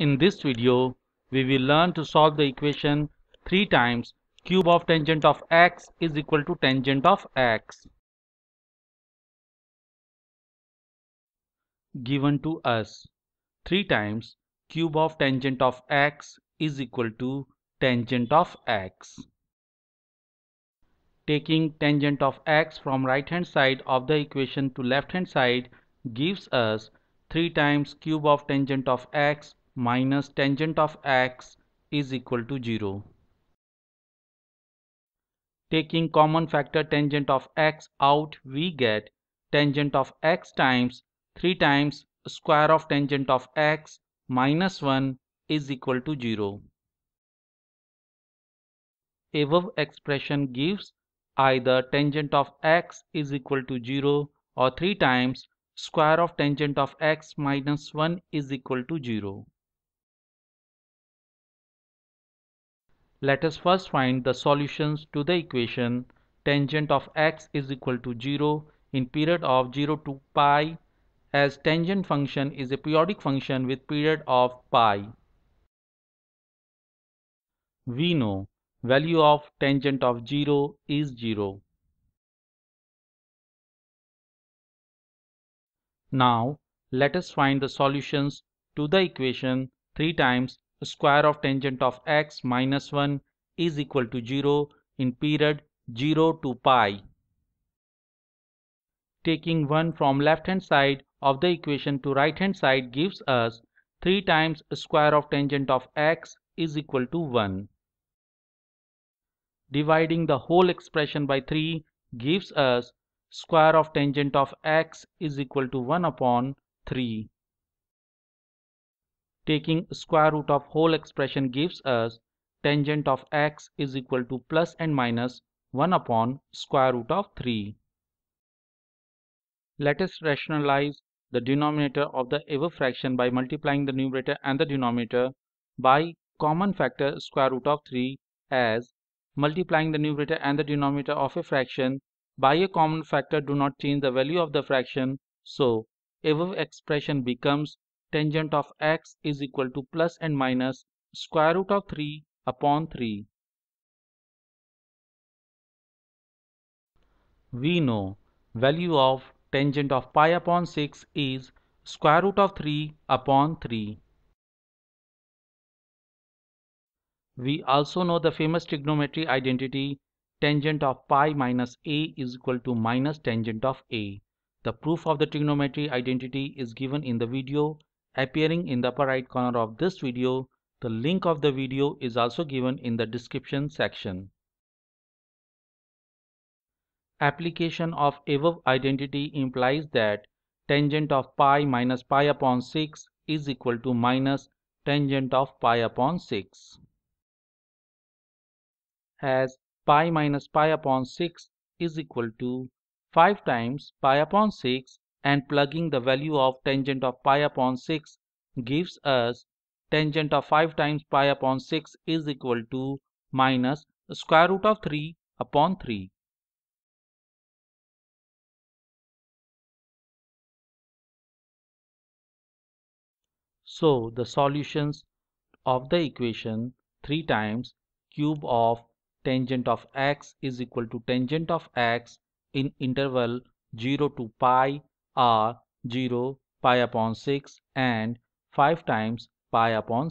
In this video, we will learn to solve the equation 3 times cube of tangent of x is equal to tangent of x. Given to us 3 times cube of tangent of x is equal to tangent of x. Taking tangent of x from right hand side of the equation to left hand side gives us 3 times cube of tangent of x minus tangent of x is equal to 0. Taking common factor tangent of x out we get tangent of x times 3 times square of tangent of x minus 1 is equal to 0. Above expression gives either tangent of x is equal to 0 or 3 times square of tangent of x minus 1 is equal to 0. Let us first find the solutions to the equation tangent of x is equal to 0 in period of 0 to pi as tangent function is a periodic function with period of pi. We know value of tangent of 0 is 0. Now let us find the solutions to the equation 3 times square of tangent of x minus 1 is equal to 0 in period 0 to pi. Taking 1 from left hand side of the equation to right hand side gives us 3 times square of tangent of x is equal to 1. Dividing the whole expression by 3 gives us square of tangent of x is equal to 1 upon 3. Taking square root of whole expression gives us tangent of x is equal to plus and minus 1 upon square root of 3. Let us rationalize the denominator of the above fraction by multiplying the numerator and the denominator by common factor square root of 3 as multiplying the numerator and the denominator of a fraction by a common factor do not change the value of the fraction so above expression becomes tangent of x is equal to plus and minus square root of 3 upon 3. We know value of tangent of pi upon 6 is square root of 3 upon 3. We also know the famous trigonometry identity tangent of pi minus a is equal to minus tangent of a. The proof of the trigonometry identity is given in the video appearing in the upper right corner of this video. The link of the video is also given in the description section. Application of above identity implies that tangent of pi minus pi upon 6 is equal to minus tangent of pi upon 6. As pi minus pi upon 6 is equal to 5 times pi upon 6 and plugging the value of tangent of pi upon 6 gives us tangent of 5 times pi upon 6 is equal to minus square root of 3 upon 3. So the solutions of the equation 3 times cube of tangent of x is equal to tangent of x in interval 0 to pi R 0, pi/6 upon and 5 times pi/6. upon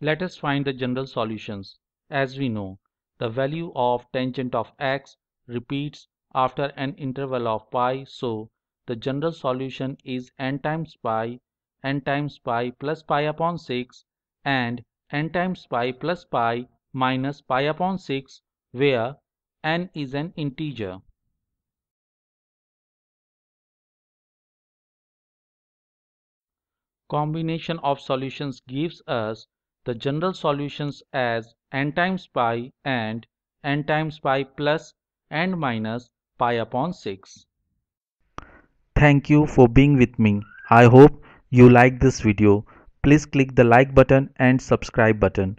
Let us find the general solutions. As we know, the value of tangent of x repeats after an interval of pi, so the general solution is n times pi, n times pi plus pi upon 6 and n times pi plus pi minus pi upon 6 where n is an integer. Combination of solutions gives us the general solutions as n times pi and n times pi plus and minus pi upon 6. Thank you for being with me. I hope you like this video. Please click the like button and subscribe button.